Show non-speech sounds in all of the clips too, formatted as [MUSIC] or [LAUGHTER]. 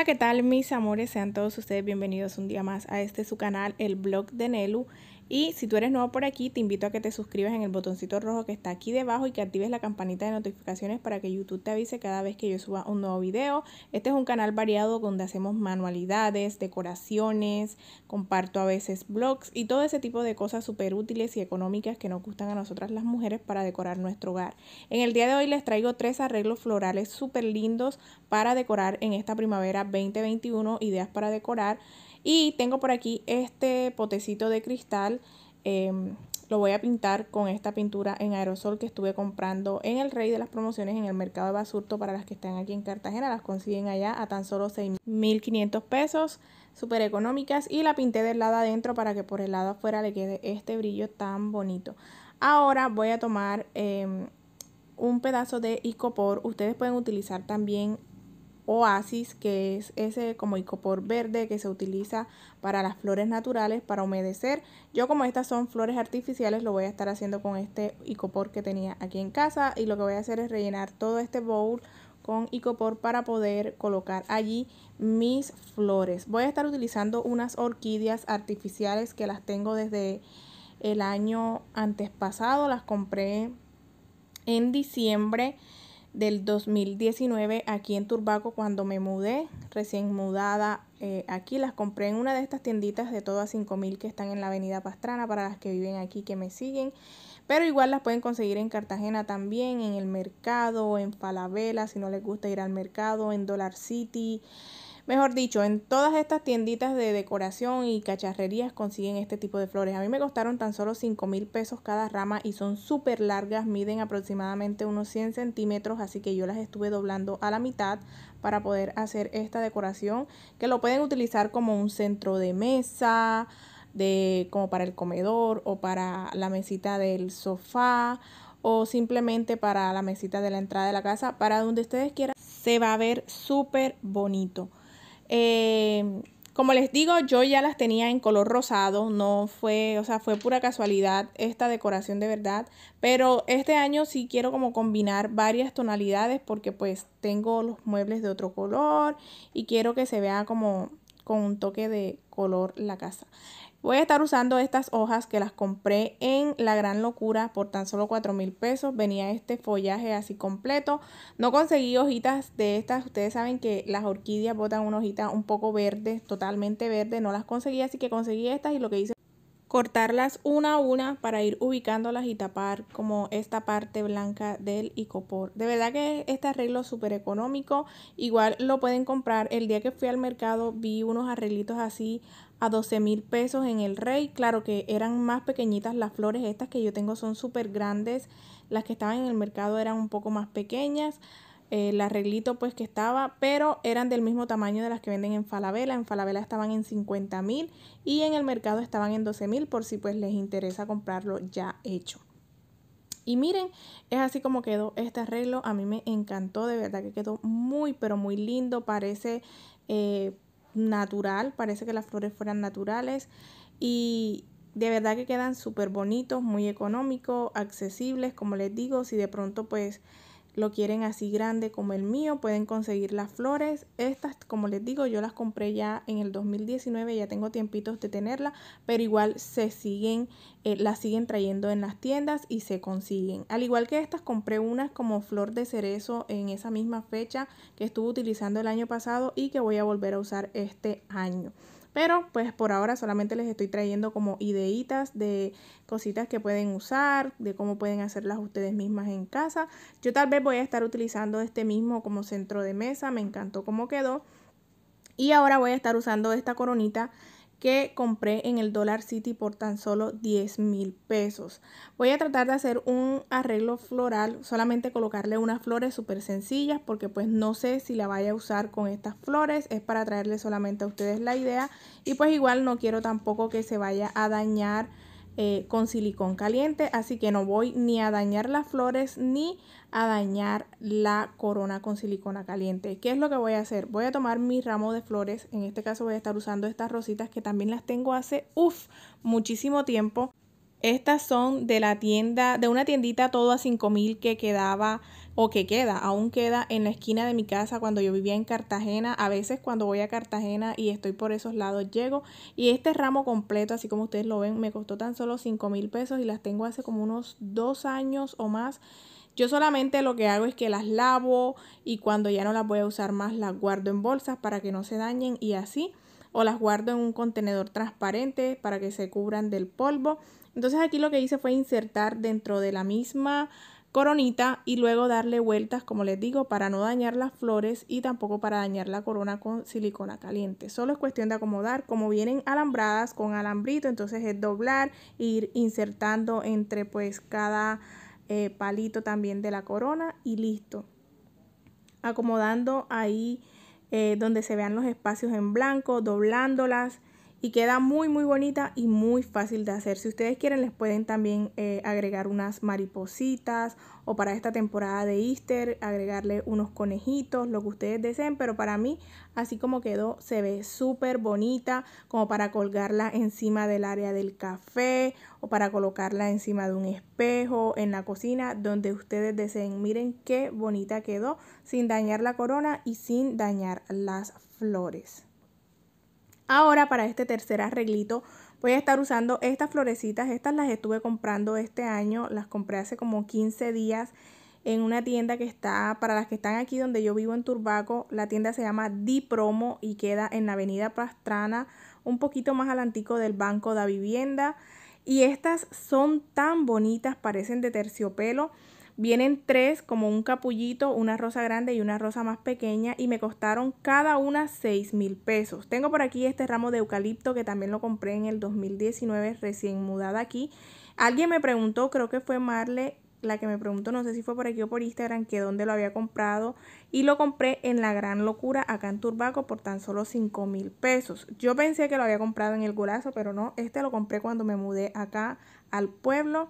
Hola, ¿qué tal mis amores? Sean todos ustedes bienvenidos un día más a este su canal, el blog de Nelu. Y si tú eres nuevo por aquí, te invito a que te suscribas en el botoncito rojo que está aquí debajo y que actives la campanita de notificaciones para que YouTube te avise cada vez que yo suba un nuevo video. Este es un canal variado donde hacemos manualidades, decoraciones, comparto a veces blogs y todo ese tipo de cosas súper útiles y económicas que nos gustan a nosotras las mujeres para decorar nuestro hogar. En el día de hoy les traigo tres arreglos florales súper lindos para decorar en esta primavera 2021, ideas para decorar. Y tengo por aquí este potecito de cristal. Em, lo voy a pintar con esta pintura en aerosol que estuve comprando en el rey de las promociones en el mercado de Basurto para las que están aquí en Cartagena. Las consiguen allá a tan solo 6.500 pesos, súper económicas. Y la pinté del lado adentro para que por el lado afuera le quede este brillo tan bonito. Ahora voy a tomar... Em, un pedazo de icopor. Ustedes pueden utilizar también oasis, que es ese como icopor verde que se utiliza para las flores naturales, para humedecer. Yo como estas son flores artificiales, lo voy a estar haciendo con este icopor que tenía aquí en casa y lo que voy a hacer es rellenar todo este bowl con icopor para poder colocar allí mis flores. Voy a estar utilizando unas orquídeas artificiales que las tengo desde el año antes pasado, las compré en diciembre del 2019 aquí en Turbaco cuando me mudé, recién mudada eh, aquí. Las compré en una de estas tienditas de todas a 5000 que están en la Avenida Pastrana para las que viven aquí que me siguen. Pero igual las pueden conseguir en Cartagena también, en el mercado, en Falabella, si no les gusta ir al mercado, en Dollar City, Mejor dicho, en todas estas tienditas de decoración y cacharrerías consiguen este tipo de flores. A mí me costaron tan solo 5 mil pesos cada rama y son súper largas, miden aproximadamente unos 100 centímetros, así que yo las estuve doblando a la mitad para poder hacer esta decoración que lo pueden utilizar como un centro de mesa, como para el comedor o para la mesita del sofá o simplemente para la mesita de la entrada de la casa, para donde ustedes quieran, se va a ver súper bonito. Eh, como les digo, yo ya las tenía en color rosado, no fue, o sea, fue pura casualidad esta decoración de verdad, pero este año sí quiero como combinar varias tonalidades porque pues tengo los muebles de otro color y quiero que se vea como con un toque de color la casa. Voy a estar usando estas hojas que las compré en La Gran Locura por tan solo 4 mil pesos. Venía este follaje así completo. No conseguí hojitas de estas. Ustedes saben que las orquídeas botan una hojita un poco verde, totalmente verde. No las conseguí, así que conseguí estas y lo que hice cortarlas una a una para ir ubicándolas y tapar como esta parte blanca del icopor. De verdad que este arreglo es súper económico, igual lo pueden comprar. El día que fui al mercado vi unos arreglitos así a 12 mil pesos en el rey. Claro que eran más pequeñitas las flores, estas que yo tengo son súper grandes. Las que estaban en el mercado eran un poco más pequeñas. El arreglito pues que estaba, pero eran del mismo tamaño de las que venden en Falabella. En Falabella estaban en 50 mil y en el mercado estaban en 12 mil por si pues les interesa comprarlo ya hecho. Y miren, es así como quedó este arreglo. A mí me encantó, de verdad que quedó muy, pero muy lindo. Parece... Eh, natural, parece que las flores fueran naturales y de verdad que quedan súper bonitos, muy económicos, accesibles, como les digo, si de pronto pues lo quieren así grande como el mío, pueden conseguir las flores. Estas, como les digo, yo las compré ya en el 2019, ya tengo tiempitos de tenerlas, pero igual se siguen, eh, las siguen trayendo en las tiendas y se consiguen. Al igual que estas, compré unas como flor de cerezo en esa misma fecha que estuve utilizando el año pasado y que voy a volver a usar este año. Pero pues por ahora solamente les estoy trayendo como ideitas de cositas que pueden usar, de cómo pueden hacerlas ustedes mismas en casa. Yo tal vez voy a estar utilizando este mismo como centro de mesa, me encantó cómo quedó. Y ahora voy a estar usando esta coronita que compré en el Dollar City por tan solo 10 mil pesos. Voy a tratar de hacer un arreglo floral, solamente colocarle unas flores súper sencillas porque pues no sé si la vaya a usar con estas flores, es para traerle solamente a ustedes la idea y pues igual no quiero tampoco que se vaya a dañar eh, con silicón caliente, así que no voy ni a dañar las flores ni a dañar la corona con silicona caliente. ¿Qué es lo que voy a hacer? Voy a tomar mi ramo de flores, en este caso voy a estar usando estas rositas que también las tengo hace, uff, muchísimo tiempo. Estas son de la tienda, de una tiendita todo a 5 mil que quedaba o que queda, aún queda en la esquina de mi casa cuando yo vivía en Cartagena. A veces cuando voy a Cartagena y estoy por esos lados llego. Y este ramo completo, así como ustedes lo ven, me costó tan solo 5 mil pesos y las tengo hace como unos dos años o más. Yo solamente lo que hago es que las lavo y cuando ya no las voy a usar más las guardo en bolsas para que no se dañen y así. O las guardo en un contenedor transparente para que se cubran del polvo entonces aquí lo que hice fue insertar dentro de la misma coronita y luego darle vueltas, como les digo, para no dañar las flores y tampoco para dañar la corona con silicona caliente. Solo es cuestión de acomodar, como vienen alambradas con alambrito, entonces es doblar e ir insertando entre pues cada eh, palito también de la corona y listo. Acomodando ahí eh, donde se vean los espacios en blanco, doblándolas y queda muy muy bonita y muy fácil de hacer. Si ustedes quieren les pueden también eh, agregar unas maripositas o para esta temporada de Easter agregarle unos conejitos, lo que ustedes deseen, pero para mí así como quedó se ve súper bonita como para colgarla encima del área del café o para colocarla encima de un espejo en la cocina donde ustedes deseen. Miren qué bonita quedó sin dañar la corona y sin dañar las flores. Ahora para este tercer arreglito voy a estar usando estas florecitas. Estas las estuve comprando este año. Las compré hace como 15 días en una tienda que está, para las que están aquí donde yo vivo en Turbaco, la tienda se llama Di Promo y queda en la avenida Pastrana, un poquito más al antico del Banco de Vivienda. Y estas son tan bonitas, parecen de terciopelo. Vienen tres, como un capullito, una rosa grande y una rosa más pequeña, y me costaron cada una 6 mil pesos. Tengo por aquí este ramo de eucalipto que también lo compré en el 2019, recién mudada aquí. Alguien me preguntó, creo que fue Marle, la que me preguntó, no sé si fue por aquí o por Instagram, que dónde lo había comprado. Y lo compré en La Gran Locura, acá en Turbaco, por tan solo 5 mil pesos. Yo pensé que lo había comprado en el Golazo, pero no, este lo compré cuando me mudé acá al pueblo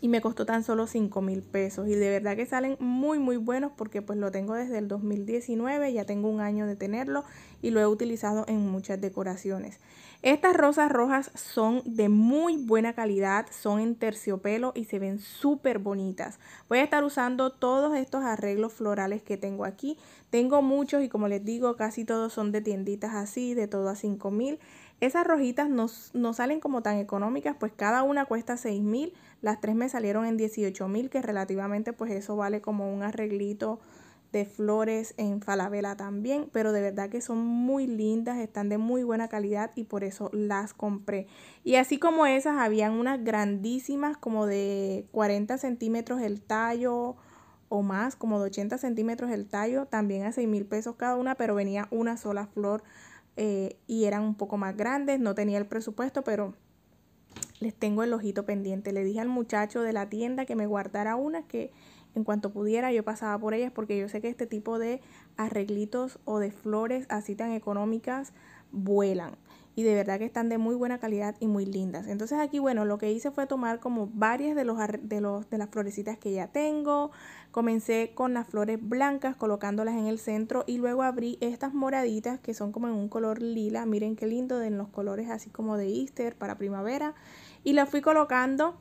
y me costó tan solo 5 mil pesos y de verdad que salen muy muy buenos porque pues lo tengo desde el 2019 ya tengo un año de tenerlo y lo he utilizado en muchas decoraciones estas rosas rojas son de muy buena calidad son en terciopelo y se ven súper bonitas voy a estar usando todos estos arreglos florales que tengo aquí tengo muchos y como les digo casi todos son de tienditas así de todo a 5 mil esas rojitas no salen como tan económicas, pues cada una cuesta 6 mil, las tres me salieron en 18 mil, que relativamente pues eso vale como un arreglito de flores en falabela también, pero de verdad que son muy lindas, están de muy buena calidad y por eso las compré. Y así como esas, habían unas grandísimas como de 40 centímetros el tallo o más, como de 80 centímetros el tallo, también a 6 mil pesos cada una, pero venía una sola flor eh, y eran un poco más grandes, no tenía el presupuesto, pero les tengo el ojito pendiente. Le dije al muchacho de la tienda que me guardara unas que en cuanto pudiera yo pasaba por ellas porque yo sé que este tipo de arreglitos o de flores así tan económicas vuelan y de verdad que están de muy buena calidad y muy lindas. Entonces aquí, bueno, lo que hice fue tomar como varias de, los, de, los, de las florecitas que ya tengo. Comencé con las flores blancas colocándolas en el centro y luego abrí estas moraditas que son como en un color lila. Miren qué lindo, de los colores así como de Easter para primavera. Y las fui colocando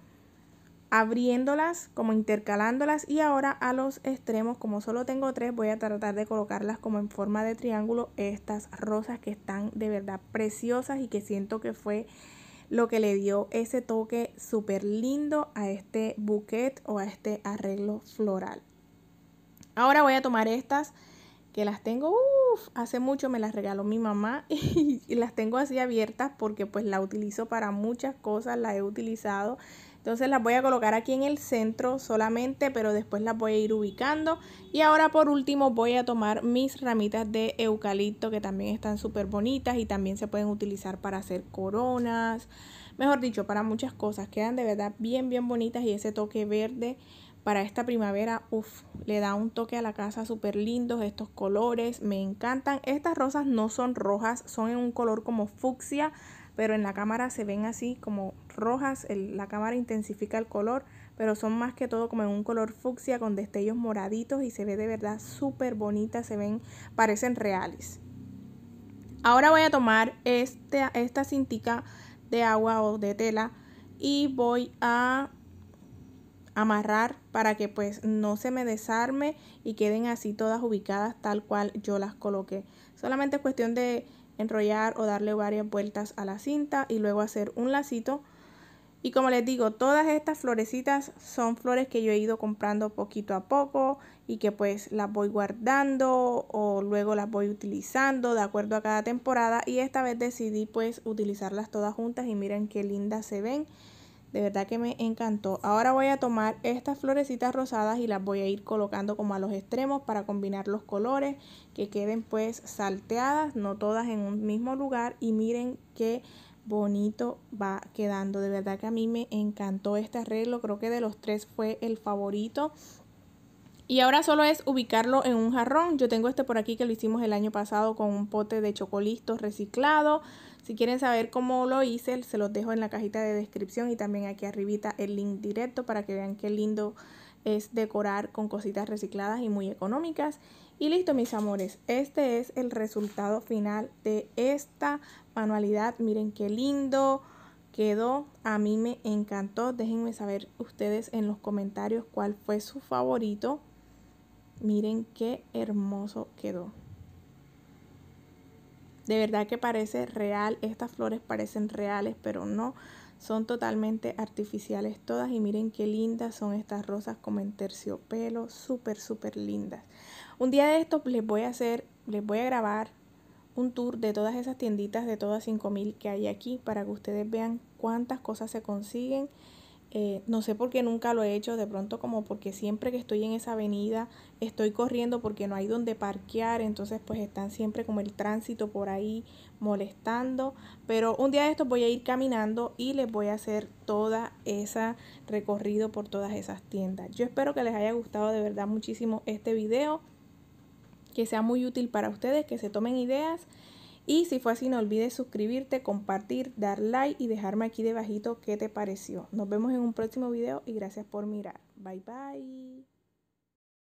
abriéndolas como intercalándolas y ahora a los extremos como solo tengo tres voy a tratar de colocarlas como en forma de triángulo estas rosas que están de verdad preciosas y que siento que fue lo que le dio ese toque súper lindo a este bouquet o a este arreglo floral ahora voy a tomar estas las tengo, hace mucho me las regaló mi mamá [LAUGHS] y, las tengo así abiertas porque pues la utilizo para muchas cosas, la he utilizado. Entonces las voy a colocar aquí en el centro solamente, pero después las voy a ir ubicando. Y ahora por último voy a tomar mis ramitas de eucalipto que también están súper bonitas y también se pueden utilizar para hacer coronas. Mejor dicho, para muchas cosas. Quedan de verdad bien, bien bonitas y ese toque verde para esta primavera, uff, le da un toque a la casa súper lindos estos colores, me encantan. Estas rosas no son rojas, son en un color como fucsia, pero en la cámara se ven así como rojas, la cámara intensifica el color, pero son más que todo como en un color fucsia con destellos moraditos y se ve de verdad súper bonita, se ven, parecen reales. Ahora voy a tomar este, esta cintica de agua o de tela y voy a amarrar para que pues no se me desarme y queden así todas ubicadas tal cual yo las coloqué. Solamente es cuestión de enrollar o darle varias vueltas a la cinta y luego hacer un lacito. Y como les digo, todas estas florecitas son flores que yo he ido comprando poquito a poco y que pues las voy guardando o luego las voy utilizando de acuerdo a cada temporada y esta vez decidí pues utilizarlas todas juntas y miren qué lindas se ven. De verdad que me encantó. Ahora voy a tomar estas florecitas rosadas y las voy a ir colocando como a los extremos para combinar los colores. Que queden pues salteadas, no todas en un mismo lugar. Y miren qué bonito va quedando. De verdad que a mí me encantó este arreglo. Creo que de los tres fue el favorito. Y ahora solo es ubicarlo en un jarrón. Yo tengo este por aquí que lo hicimos el año pasado con un pote de chocolito reciclado. Si quieren saber cómo lo hice, se los dejo en la cajita de descripción y también aquí arribita el link directo para que vean qué lindo es decorar con cositas recicladas y muy económicas. Y listo mis amores, este es el resultado final de esta manualidad. Miren qué lindo quedó. A mí me encantó. Déjenme saber ustedes en los comentarios cuál fue su favorito. Miren qué hermoso quedó. De verdad que parece real. Estas flores parecen reales, pero no. Son totalmente artificiales todas. Y miren qué lindas son estas rosas como en terciopelo. Súper, súper lindas. Un día de esto les voy a hacer, les voy a grabar un tour de todas esas tienditas de todas 5000 que hay aquí para que ustedes vean cuántas cosas se consiguen eh, no sé por qué nunca lo he hecho, de pronto como porque siempre que estoy en esa avenida estoy corriendo porque no hay donde parquear, entonces pues están siempre como el tránsito por ahí molestando, pero un día de estos voy a ir caminando y les voy a hacer toda esa recorrido por todas esas tiendas. Yo espero que les haya gustado de verdad muchísimo este video, que sea muy útil para ustedes, que se tomen ideas y si fue así, no olvides suscribirte, compartir, dar like y dejarme aquí debajito qué te pareció. Nos vemos en un próximo video y gracias por mirar. Bye bye.